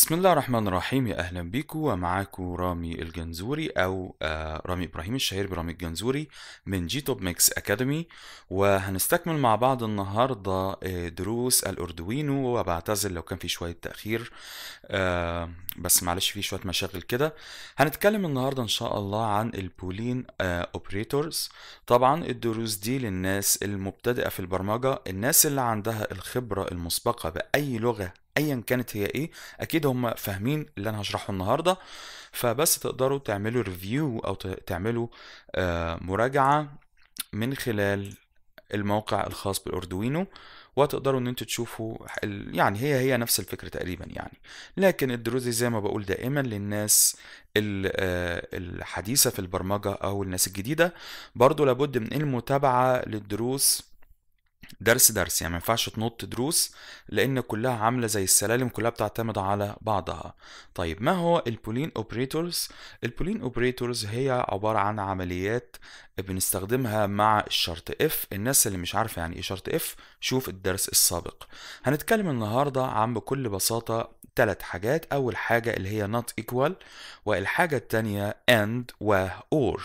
بسم الله الرحمن الرحيم يا اهلا بيكم ومعاكم رامي الجنزوري او آه، رامي ابراهيم الشهير برامي الجنزوري من جي توب ميكس اكاديمي وهنستكمل مع بعض النهارده آه، دروس الاردوينو وبعتذر لو كان في شويه تاخير آه، بس معلش في شويه مشاغل كده هنتكلم النهارده ان شاء الله عن البولين اوبريتورز طبعا الدروس دي للناس المبتدئه في البرمجه الناس اللي عندها الخبره المسبقه باي لغه ايا كانت هي ايه اكيد هم فاهمين اللي انا هشرحه النهارده فبس تقدروا تعملوا ريفيو او تعملوا آه، مراجعه من خلال الموقع الخاص بالاردوينو وتقدروا ان انتوا تشوفوا يعني هي هي نفس الفكرة تقريبا يعني لكن الدروس دي زي ما بقول دائما للناس آه، الحديثة في البرمجة او الناس الجديدة برضو لابد من المتابعة للدروس درس درس يعني ما ينفعش تنط دروس لان كلها عامله زي السلالم كلها بتعتمد على بعضها طيب ما هو البولين اوبريتورز البولين اوبريتورز هي عباره عن عمليات بنستخدمها مع الشرط اف الناس اللي مش عارفه يعني ايه شرط اف شوف الدرس السابق هنتكلم النهارده عن بكل بساطه ثلاث حاجات أول حاجة اللي هي not equal والحاجة التانية and و or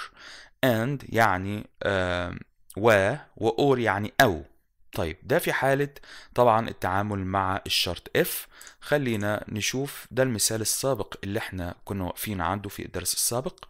and يعني آه و و or يعني أو طيب ده في حالة طبعا التعامل مع الشرط F خلينا نشوف ده المثال السابق اللي احنا كنا واقفين عنده في الدرس السابق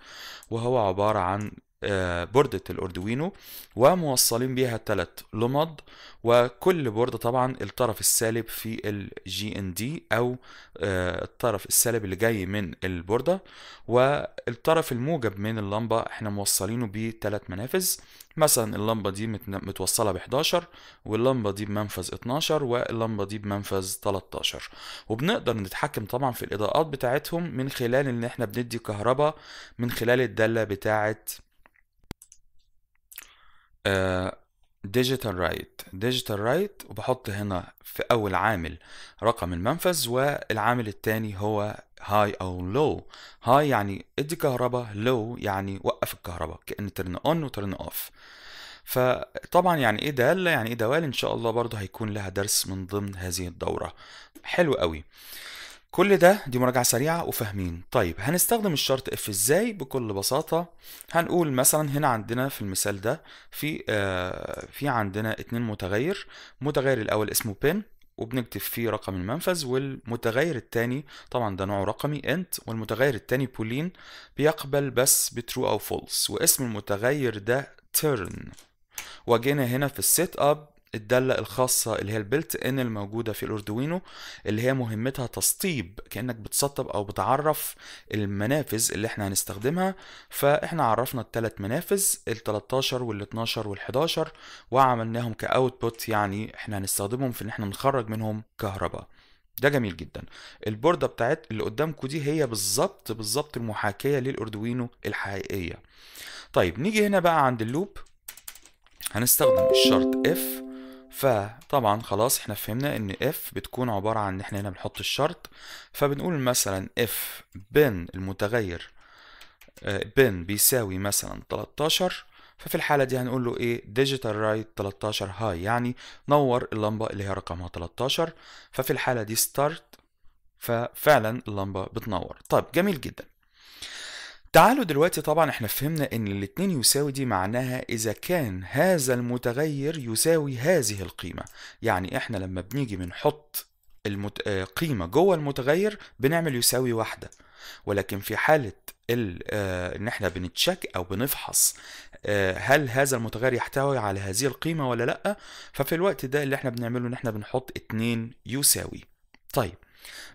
وهو عبارة عن آه، بوردة الأردوينو وموصلين بيها ثلاث لمض وكل بوردة طبعا الطرف السالب في الجي ان دي أو آه، الطرف السالب اللي جاي من البوردة والطرف الموجب من اللمبة احنا موصلينه بثلاث منافذ مثلا اللمبة دي متوصلة ب 11 واللمبة دي بمنفذ 12 واللمبة دي بمنفذ 13 وبنقدر نتحكم طبعا في الإضاءات بتاعتهم من خلال إن احنا بندي كهرباء من خلال الدالة بتاعت ديجيتال رايت ديجيتال رايت وبحط هنا في اول عامل رقم المنفذ والعامل الثاني هو هاي او لو هاي يعني ادي كهرباء لو يعني وقف الكهرباء كأن ترن اون وترن اوف فطبعا يعني ايه دالة يعني ايه دوال ان شاء الله برضه هيكون لها درس من ضمن هذه الدورة حلو قوي كل ده دي مراجعة سريعة وفاهمين طيب هنستخدم الشرط اف ازاي بكل بساطة هنقول مثلا هنا عندنا في المثال ده في آه في عندنا اتنين متغير متغير الاول اسمه بن وبنكتب فيه رقم المنفذ والمتغير التاني طبعا ده نوعه رقمي انت والمتغير التاني بولين بيقبل بس بترو او فولس واسم المتغير ده ترن وجينا هنا في السيت اب الدالة الخاصة اللي هي البلت ان الموجودة في الاردوينو اللي هي مهمتها تسطيب كأنك بتسطب او بتعرف المنافذ اللي احنا هنستخدمها فاحنا عرفنا الثلاث منافذ ال 13 وال 12 وال 11 وعملناهم كاوتبوت يعني احنا هنستخدمهم في ان احنا نخرج منهم كهرباء ده جميل جدا البوردة بتاعت اللي قدامكم دي هي بالظبط بالظبط المحاكية للأردوينو الحقيقية طيب نيجي هنا بقى عند اللوب هنستخدم الشرط F فطبعا خلاص احنا فهمنا ان اف بتكون عبارة عن ان احنا هنا بنحط الشرط فبنقول مثلا اف بن المتغير آه، بن بيساوي مثلا 13 ففي الحالة دي هنقول له ايه ديجيتال رايت 13 هاي يعني نور اللمبة اللي هي رقمها 13 ففي الحالة دي ستارت ففعلا اللمبة بتنور طيب جميل جدا تعالوا دلوقتي طبعا احنا فهمنا ان الاتنين يساوي دي معناها اذا كان هذا المتغير يساوي هذه القيمة يعني احنا لما بنيجي بنحط المت... آه، قيمة جوه المتغير بنعمل يساوي واحدة ولكن في حالة ال... آه، ان احنا بنتشك او بنفحص آه، هل هذا المتغير يحتوي على هذه القيمة ولا لا ففي الوقت ده اللي احنا بنعمله ان احنا بنحط اتنين يساوي طيب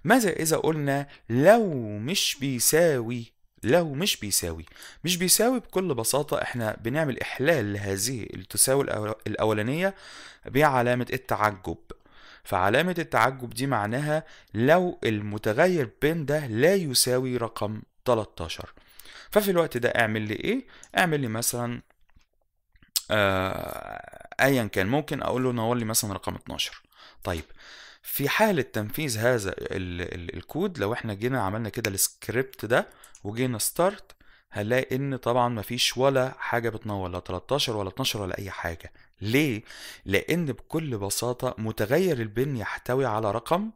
ماذا اذا قلنا لو مش بيساوي لو مش بيساوي مش بيساوي بكل بساطة احنا بنعمل إحلال لهذه التساوي الأولانية بعلامة التعجب فعلامة التعجب دي معناها لو المتغير بين ده لا يساوي رقم 13 ففي الوقت ده اعمل لي ايه؟ اعمل لي مثلا آه ايا كان ممكن اقول له نور لي مثلا رقم 12 طيب في حالة تنفيذ هذا الكود لو احنا جينا عملنا كده السكريبت ده وجينا ستارت هنلاقي ان طبعا مفيش ولا حاجه بتنور لا 13 ولا 12 ولا اي حاجه ليه لان بكل بساطه متغير البن يحتوي على رقم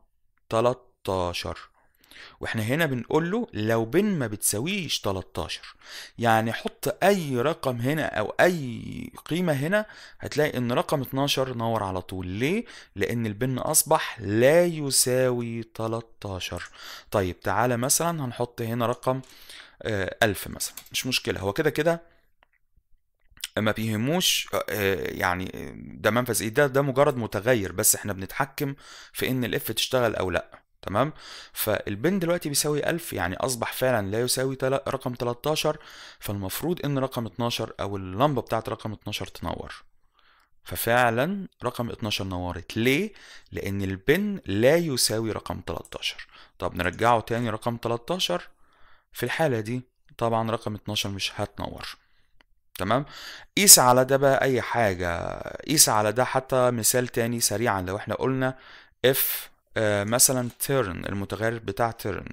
13 واحنا هنا بنقول له لو بن ما بتساويش 13 يعني حط حط اي رقم هنا او اي قيمة هنا هتلاقي ان رقم 12 نور على طول ليه لان البن اصبح لا يساوي 13 طيب تعالى مثلا هنحط هنا رقم 1000 آه، مثلا مش مشكلة هو كده كده ما بيهموش آه، آه، يعني ده منفذ ايه ده ده مجرد متغير بس احنا بنتحكم في ان الاف تشتغل او لا تمام فالبن دلوقتي بيساوي 1000 يعني اصبح فعلا لا يساوي رقم 13 فالمفروض ان رقم 12 او اللمبه بتاعت رقم 12 تنور ففعلا رقم 12 نورت ليه لان البن لا يساوي رقم 13 طب نرجعه تاني رقم 13 في الحاله دي طبعا رقم 12 مش هتنور تمام قيس على ده بقى اي حاجه قيس على ده حتى مثال تاني سريعا لو احنا قلنا اف آه، مثلا turn المتغير بتاع turn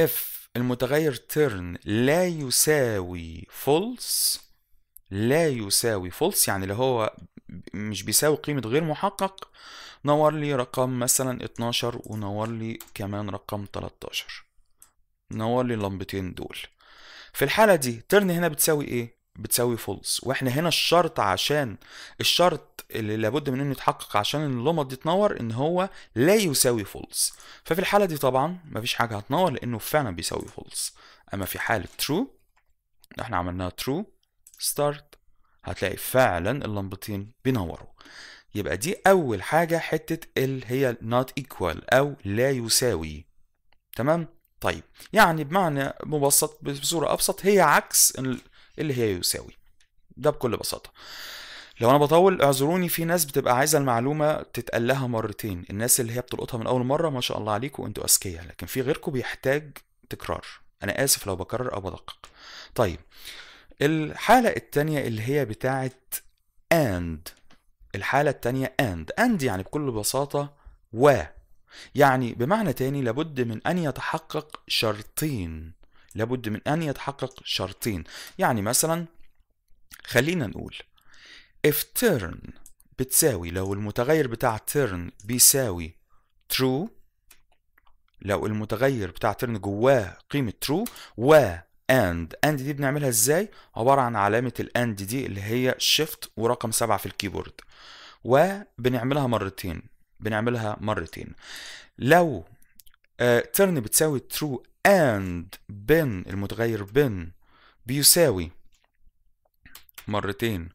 if المتغير turn لا يساوي false لا يساوي false يعني اللي هو مش بيساوي قيمة غير محقق نور لي رقم مثلا 12 ونور لي كمان رقم 13 نور لي اللمبتين دول في الحالة دي turn هنا بتساوي ايه؟ بتساوي false واحنا هنا الشرط عشان الشرط اللي لابد من انه يتحقق عشان اللومات دي تنور ان هو لا يساوي فولس ففي الحاله دي طبعا مفيش حاجه هتنور لانه فعلا بيساوي فولس اما في حاله ترو احنا عملناها ترو ستارت هتلاقي فعلا اللمبتين بينوروا يبقى دي اول حاجه حته اللي هي not equal او لا يساوي تمام طيب يعني بمعنى مبسط بصوره ابسط هي عكس اللي هي يساوي ده بكل بساطه لو انا بطول اعذروني في ناس بتبقى عايزه المعلومه تتقال لها مرتين الناس اللي هي بتلقطها من اول مره ما شاء الله عليكم انتوا اذكياء لكن في غيركم بيحتاج تكرار انا اسف لو بكرر او بدقق طيب الحاله الثانيه اللي هي بتاعه اند الحاله الثانيه اند اند يعني بكل بساطه و يعني بمعنى تاني لابد من ان يتحقق شرطين لابد من ان يتحقق شرطين يعني مثلا خلينا نقول if turn بتساوي لو المتغير بتاع turn بيساوي true لو المتغير بتاع turn جواه قيمة true و and and دي بنعملها ازاي عبارة عن علامة الاند دي اللي هي shift ورقم سبعة في الكيبورد وبنعملها مرتين بنعملها مرتين لو آه، turn بتساوي true and بن المتغير بن بيساوي مرتين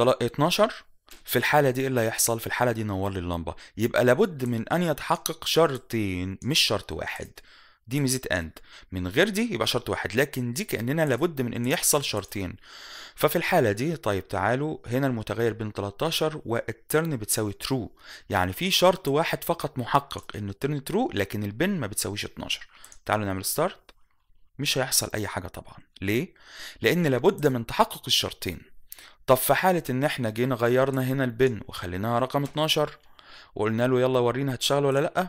12 في الحالة دي إيه اللي هيحصل في الحالة دي نور لي اللمبة يبقى لابد من أن يتحقق شرطين مش شرط واحد دي ميزة أند من غير دي يبقى شرط واحد لكن دي كأننا لابد من أن يحصل شرطين ففي الحالة دي طيب تعالوا هنا المتغير بين 13 والترن بتساوي ترو يعني في شرط واحد فقط محقق أن الترن ترو لكن البن ما بتساويش 12 تعالوا نعمل ستارت مش هيحصل أي حاجة طبعا ليه؟ لأن لابد من تحقق الشرطين طب في حالة إن إحنا جينا غيرنا هنا البن وخليناها رقم 12 وقلنا له يلا ورينا هتشتغل ولا لأ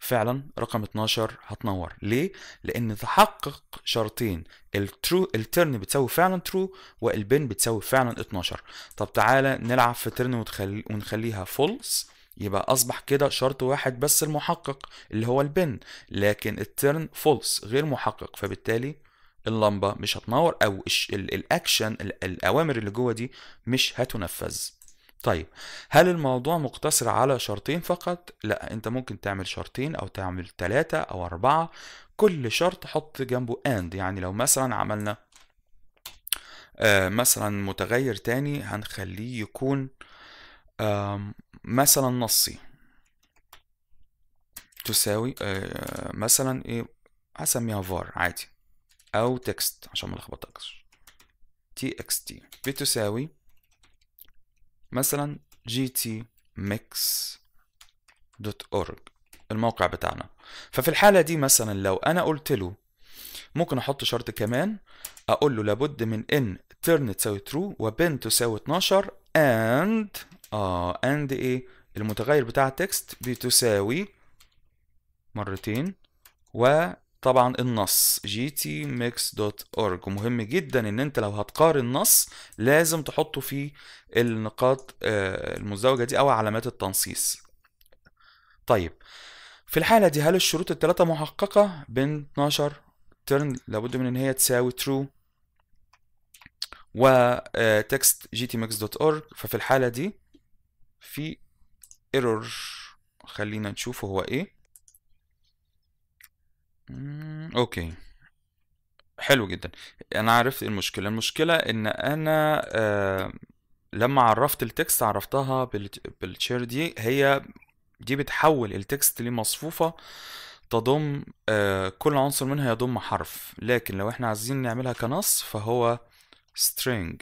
فعلا رقم 12 هتنور ليه لان تحقق شرطين الترو الترن بتساوي فعلا ترو والبن بتساوي فعلا 12 طب تعالى نلعب في ترن وتخلي ونخليها فولس يبقى اصبح كده شرط واحد بس المحقق اللي هو البن لكن الترن فولس غير محقق فبالتالي اللمبه مش هتنور او الاكشن الاوامر اللي جوه دي مش هتنفذ طيب هل الموضوع مقتصر على شرطين فقط لا انت ممكن تعمل شرطين او تعمل ثلاثة او اربعة كل شرط حط جنبه اند يعني لو مثلا عملنا آه، مثلا متغير تاني هنخليه يكون مثلا نصي تساوي آه، مثلا ايه هسميها فار عادي او تكست عشان ما الخبطكش تي اكس تي بتساوي مثلا جي تي ميكس دوت اورج الموقع بتاعنا ففي الحالة دي مثلا لو انا قلت له ممكن احط شرط كمان اقول له لابد من ان ترن تساوي ترو وبن تساوي 12 اند اه اند ايه المتغير بتاع التكست بتساوي مرتين و طبعا النص gtmix.org ومهم جدا ان انت لو هتقارن نص لازم تحطه في النقاط آه، المزدوجة دي او علامات التنصيص طيب في الحالة دي هل الشروط التلاتة محققة بين 12 ترن لابد من ان هي تساوي true و آه، text gtmix.org ففي الحالة دي في ايرور خلينا نشوفه هو ايه أوكي. حلو جدًا. أنا عرفت إيه المشكلة، المشكلة إن أنا آه لمّا عرّفت التكست عرّفتها بالشير دي، هي دي بتحوّل التكست لمصفوفة تضم آه كل عنصر منها يضم حرف، لكن لو إحنا عايزين نعملها كنَص فهو string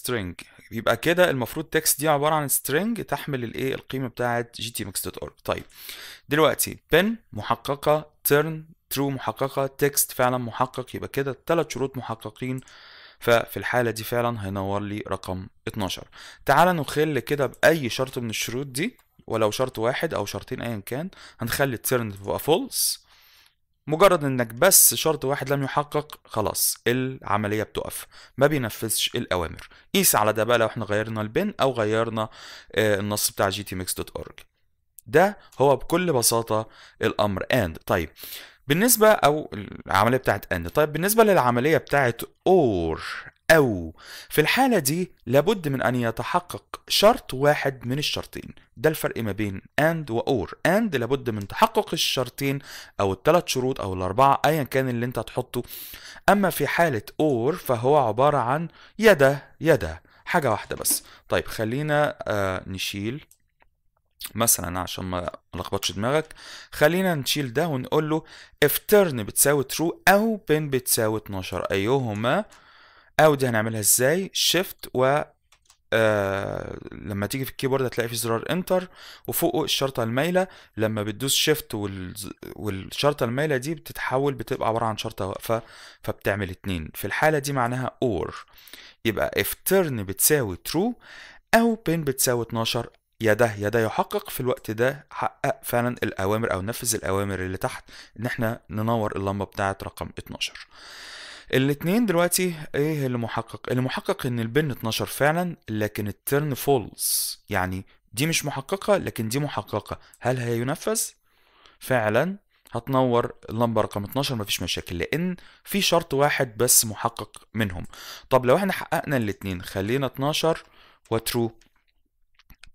string يبقى كده المفروض تكست دي عباره عن سترينج تحمل الايه القيمه بتاعه اورج طيب دلوقتي بن محققه ترن ترو محققه تكست فعلا محقق يبقى كده الثلاث شروط محققين ففي الحالة دي فعلا هينور لي رقم 12 تعال نخل كده بأي شرط من الشروط دي ولو شرط واحد أو شرطين أيا كان هنخلي التيرن تبقى فولس مجرد انك بس شرط واحد لم يحقق خلاص العمليه بتقف ما بينفذش الاوامر قيس على ده بقى لو احنا غيرنا البن او غيرنا آه، النص بتاع جي تي ميكس دوت اورج ده هو بكل بساطه الامر اند طيب بالنسبه او العمليه بتاعت اند طيب بالنسبه للعمليه بتاعت اور أو في الحالة دي لابد من أن يتحقق شرط واحد من الشرطين ده الفرق ما بين and و or and لابد من تحقق الشرطين أو الثلاث شروط أو الأربعة أيا كان اللي أنت هتحطه أما في حالة or فهو عبارة عن يدا يدا حاجة واحدة بس طيب خلينا آه نشيل مثلا عشان ما لخبطش دماغك خلينا نشيل ده ونقول له if turn بتساوي true أو pin بتساوي 12 أيهما أيوه او دي هنعملها ازاي شيفت و آه لما تيجي في الكيبورد هتلاقي في زرار انتر وفوقه الشرطة المايلة لما بتدوس شيفت والشرطة المايلة دي بتتحول بتبقى عبارة عن شرطة واقفة فبتعمل اتنين في الحالة دي معناها اور يبقى if turn بتساوي true او pin بتساوي 12 يا ده يا ده يحقق في الوقت ده حقق فعلا الأوامر أو نفذ الأوامر اللي تحت إن احنا ننور اللمبة بتاعة رقم 12 الاثنين دلوقتي ايه اللي محقق اللي محقق ان البن 12 فعلا لكن الترن فولز يعني دي مش محققة لكن دي محققة هل هينفذ فعلا هتنور اللمبة رقم 12 مفيش مشاكل لأن في شرط واحد بس محقق منهم طب لو احنا حققنا الاتنين خلينا 12 وترو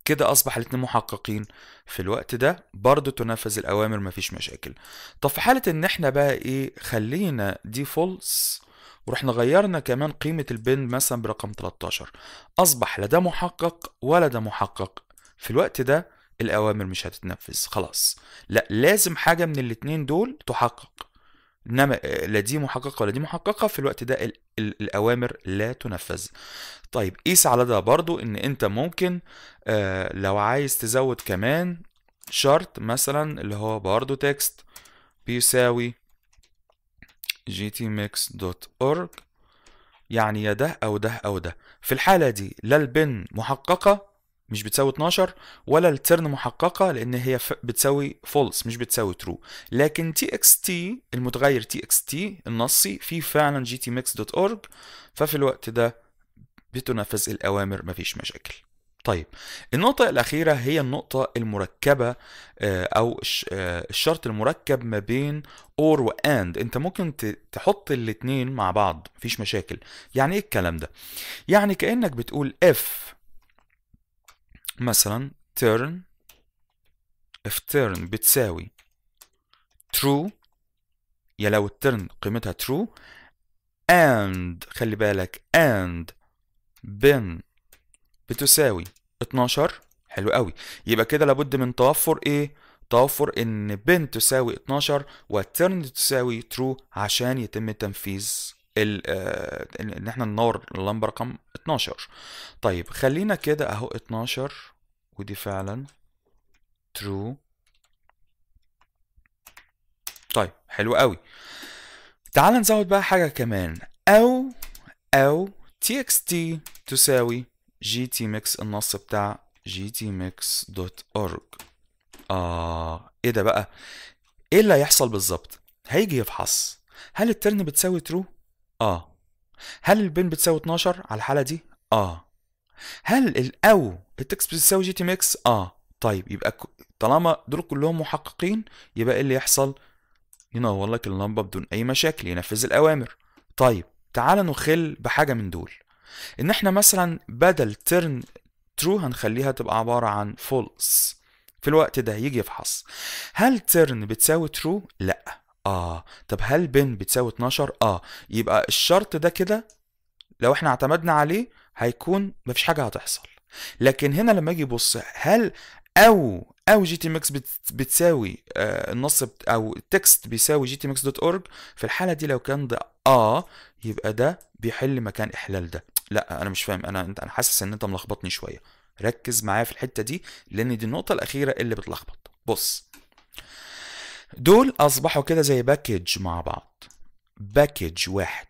كده أصبح الاتنين محققين في الوقت ده برضه تنفذ الأوامر مفيش مشاكل طب في حالة إن احنا بقى إيه خلينا دي فولس ورحنا غيرنا كمان قيمة البن مثلا برقم 13 أصبح لا ده محقق ولا ده محقق في الوقت ده الأوامر مش هتتنفذ خلاص لا لازم حاجة من الاتنين دول تحقق انما آه، لا دي محققه ولا دي محققه في الوقت ده الاوامر لا تنفذ طيب قيس على ده برضو ان انت ممكن آه لو عايز تزود كمان شرط مثلا اللي هو برضو تكست بيساوي gtmix.org يعني يا ده أو ده أو ده في الحالة دي لا البن محققة مش بتساوي 12 ولا الترن محققة لأن هي بتساوي فولس مش بتساوي ترو لكن txt المتغير txt النصي في فعلا gtmix.org ففي الوقت ده بتنفذ الأوامر مفيش مشاكل طيب النقطة الأخيرة هي النقطة المركبة آه، أو آه، الشرط المركب ما بين اور واند أنت ممكن تحط الاتنين مع بعض مفيش مشاكل يعني إيه الكلام ده؟ يعني كأنك بتقول if مثلا turn if turn بتساوي true يا لو الترن قيمتها true and خلي بالك and been بتساوي 12 حلو قوي يبقى كده لابد من توفر ايه توفر ان بن تساوي 12 والترن تساوي ترو عشان يتم تنفيذ آه، ان احنا ننور اللمبه رقم 12 طيب خلينا كده اهو 12 ودي فعلا ترو طيب حلو قوي تعال نزود بقى حاجه كمان او او تي اكس تي تساوي جي تي ميكس النص بتاع جي تي ميكس دوت اورج اه ايه ده بقى ايه اللي هيحصل بالظبط هيجي يفحص هل الترن بتساوي ترو اه هل البين بتساوي 12 على الحاله دي اه هل الاو التكست بتساوي جي تي ميكس اه طيب يبقى طالما دول كلهم محققين يبقى ايه اللي يحصل ينور لك اللمبه بدون اي مشاكل ينفذ الاوامر طيب تعال نخل بحاجه من دول ان احنا مثلا بدل ترن ترو هنخليها تبقى عبارة عن فولس في الوقت ده يجي يفحص هل ترن بتساوي ترو لا اه طب هل بن بتساوي 12 اه يبقى الشرط ده كده لو احنا اعتمدنا عليه هيكون مفيش حاجه هتحصل لكن هنا لما اجي يبص هل او او جي تي ميكس بتساوي آه النص بت او التكست بيساوي جي تي ميكس دوت اورج في الحاله دي لو كان ده اه يبقى ده بيحل مكان احلال ده لا انا مش فاهم انا انت انا حاسس ان انت ملخبطني شويه ركز معايا في الحته دي لان دي النقطه الاخيره اللي بتلخبط بص دول اصبحوا كده زي باكج مع بعض باكج واحد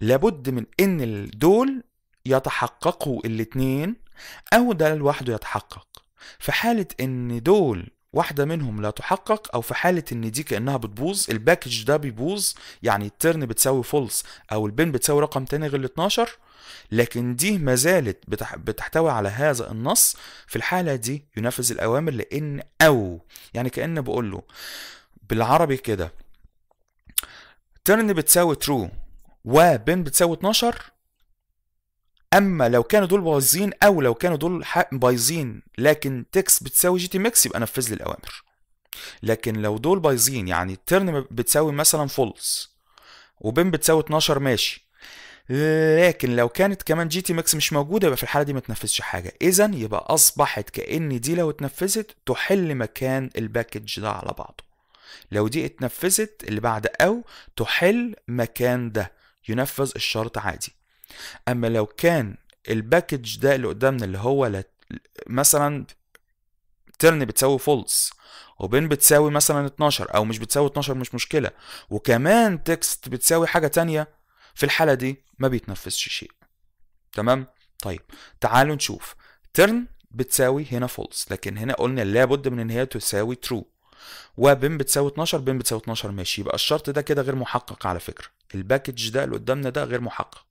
لابد من ان دول يتحققوا الاتنين او ده لوحده يتحقق في حالة ان دول واحدة منهم لا تحقق او في حالة ان دي كأنها بتبوظ الباكج ده بيبوظ يعني الترن بتساوي فولس او البن بتساوي رقم تاني غير ال 12 لكن دي ما زالت بتحتوي على هذا النص في الحالة دي ينفذ الأوامر لإن أو يعني كأن بقول له بالعربي كده ترن بتساوي ترو وبن بتساوي 12 اما لو كانوا دول بايظين او لو كانوا دول بايظين لكن تكس بتساوي جي تي ميكس يبقى نفذ لي الاوامر لكن لو دول بايظين يعني ترن بتساوي مثلا فولس وبين بتساوي 12 ماشي لكن لو كانت كمان جي تي ماكس مش موجوده يبقى في الحاله دي ما تنفذش حاجه اذا يبقى اصبحت كان دي لو اتنفذت تحل مكان الباكج ده على بعضه لو دي اتنفذت اللي بعد او تحل مكان ده ينفذ الشرط عادي اما لو كان الباكج ده اللي قدامنا اللي هو لت... مثلا ترن بتساوي فولس وبين بتساوي مثلا 12 او مش بتساوي 12 مش مشكله وكمان تكست بتساوي حاجه تانية في الحالة دي ما بيتنفذش شيء تمام طيب تعالوا نشوف ترن بتساوي هنا فولس لكن هنا قلنا لابد من ان هي تساوي ترو وبين بتساوي 12 بين بتساوي 12 ماشي يبقى الشرط ده كده غير محقق على فكرة الباكج ده اللي قدامنا ده غير محقق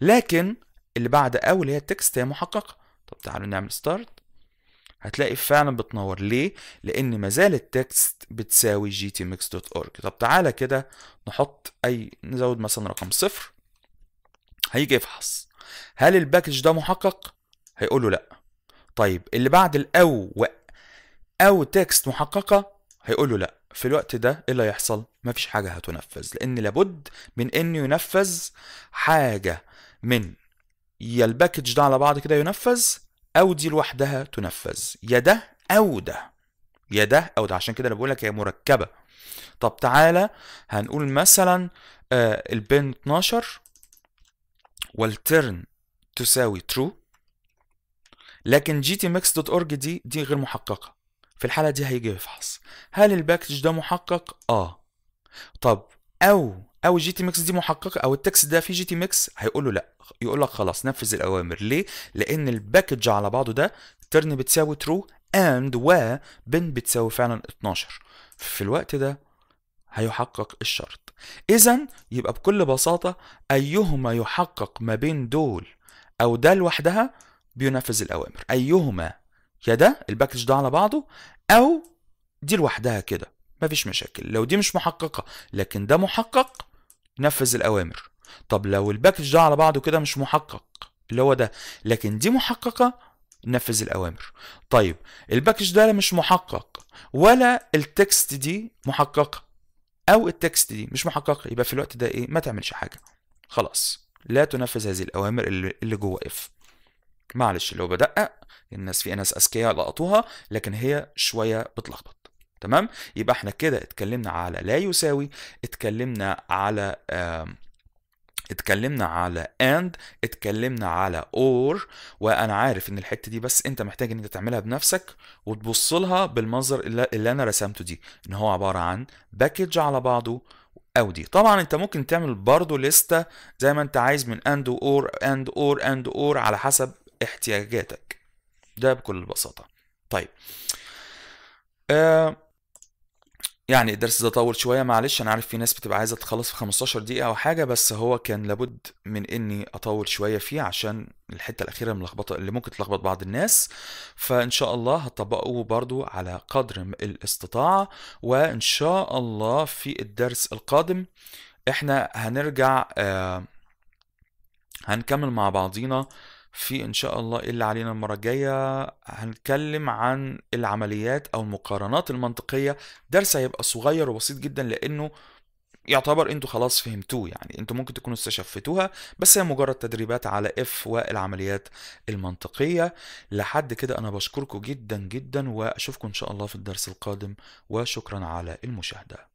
لكن اللي بعد او اللي هي التكست هي محققة طب تعالوا نعمل ستارت هتلاقي فعلا بتنور ليه لان ما زال التكست بتساوي جي تي ميكس دوت اورج طب تعالى كده نحط اي نزود مثلا رقم صفر هيجي يفحص هل الباكج ده محقق هيقول له لا طيب اللي بعد الاو و او تكست محققه هيقول له لا في الوقت ده ايه اللي هيحصل مفيش حاجه هتنفذ لان لابد من ان ينفذ حاجه من يا الباكج ده على بعض كده ينفذ أو دي لوحدها تنفذ يا ده أو ده يا ده أو ده عشان كده أنا بقول لك هي مركبة طب تعالى هنقول مثلا آه البن 12 والترن تساوي ترو لكن جي تي ميكس دوت اورج دي دي غير محققه في الحاله دي هيجي يفحص هل الباكج ده محقق اه طب او او الجي تي ميكس دي محققه او التكست ده في جي تي ميكس هيقول له لا يقول لك خلاص نفذ الاوامر ليه لان الباكج على بعضه ده ترن بتساوي ترو اند و بن بتساوي فعلا 12 في الوقت ده هيحقق الشرط اذا يبقى بكل بساطه ايهما يحقق ما بين دول او ده لوحدها بينفذ الاوامر ايهما يا ده الباكج ده على بعضه او دي لوحدها كده مفيش مشاكل لو دي مش محققه لكن ده محقق نفذ الأوامر طب لو الباكج ده على بعضه كده مش محقق اللي هو ده لكن دي محققة نفذ الأوامر طيب الباكج ده مش محقق ولا التكست دي محققة أو التكست دي مش محققة يبقى في الوقت ده إيه ما تعملش حاجة خلاص لا تنفذ هذه الأوامر اللي جوه إف معلش لو بدقق الناس في ناس أذكياء لقطوها لكن هي شوية بتلخبط تمام يبقى احنا كده اتكلمنا على لا يساوي اتكلمنا على اتكلمنا على and اتكلمنا على or وانا عارف ان الحته دي بس انت محتاج ان انت تعملها بنفسك وتبص لها بالمنظر اللي, اللي انا رسمته دي ان هو عباره عن باكج على بعضه او دي طبعا انت ممكن تعمل برضه لستة زي ما انت عايز من اند اور اند اور اند اور على حسب احتياجاتك ده بكل بساطه طيب آه يعني الدرس ده طول شويه معلش انا عارف في ناس بتبقى عايزه تخلص في 15 دقيقه او حاجه بس هو كان لابد من اني اطول شويه فيه عشان الحته الاخيره ملخبطه اللي ممكن تلخبط بعض الناس فان شاء الله هطبقه برضو على قدر الاستطاعه وان شاء الله في الدرس القادم احنا هنرجع آه هنكمل مع بعضينا في ان شاء الله إيه اللي علينا المره الجايه هنتكلم عن العمليات او المقارنات المنطقيه درس هيبقى صغير وبسيط جدا لانه يعتبر انتوا خلاص فهمتوه يعني انتوا ممكن تكونوا استشفتوها بس هي مجرد تدريبات على اف والعمليات المنطقيه لحد كده انا بشكركم جدا جدا واشوفكم ان شاء الله في الدرس القادم وشكرا على المشاهده